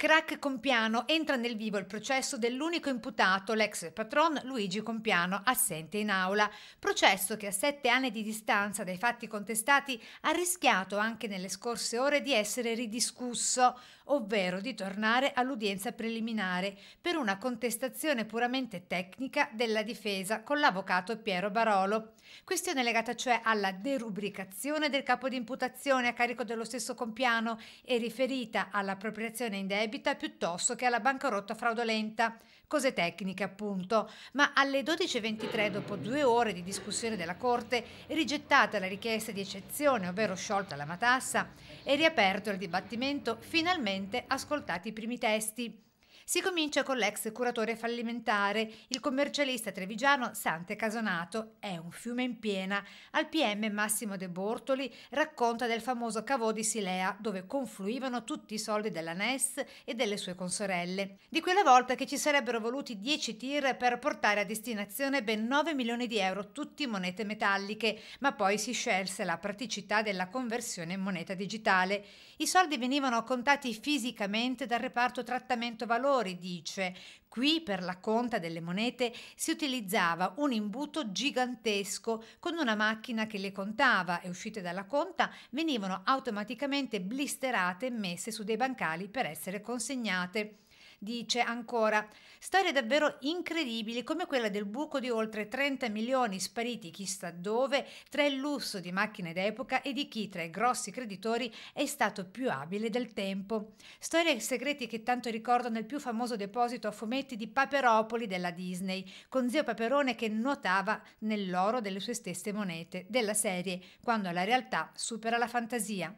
Crack Compiano entra nel vivo il processo dell'unico imputato, l'ex patron Luigi Compiano, assente in aula. Processo che a sette anni di distanza dai fatti contestati ha rischiato anche nelle scorse ore di essere ridiscusso ovvero di tornare all'udienza preliminare per una contestazione puramente tecnica della difesa con l'avvocato Piero Barolo. Questione legata cioè alla derubricazione del capo di imputazione a carico dello stesso compiano e riferita all'appropriazione indebita piuttosto che alla bancarotta fraudolenta. Cose tecniche appunto, ma alle 12.23 dopo due ore di discussione della Corte rigettata la richiesta di eccezione, ovvero sciolta la matassa, e riaperto il dibattimento finalmente sicuramente ascoltate i primi testi. Si comincia con l'ex curatore fallimentare, il commercialista trevigiano Sante Casonato. È un fiume in piena. Al PM Massimo De Bortoli racconta del famoso cavò di Silea, dove confluivano tutti i soldi della NES e delle sue consorelle. Di quella volta che ci sarebbero voluti 10 tir per portare a destinazione ben 9 milioni di euro, tutti monete metalliche, ma poi si scelse la praticità della conversione in moneta digitale. I soldi venivano contati fisicamente dal reparto trattamento valore Sartori dice Qui per la conta delle monete si utilizzava un imbuto gigantesco con una macchina che le contava e uscite dalla conta venivano automaticamente blisterate e messe su dei bancali per essere consegnate. Dice ancora: Storie davvero incredibili come quella del buco di oltre 30 milioni spariti chissà dove tra il lusso di macchine d'epoca e di chi tra i grossi creditori è stato più abile del tempo. Storie e segreti che tanto ricordo nel più famoso deposito a fumetti di Paperopoli della Disney, con zio Paperone che nuotava nell'oro delle sue stesse monete, della serie, quando la realtà supera la fantasia.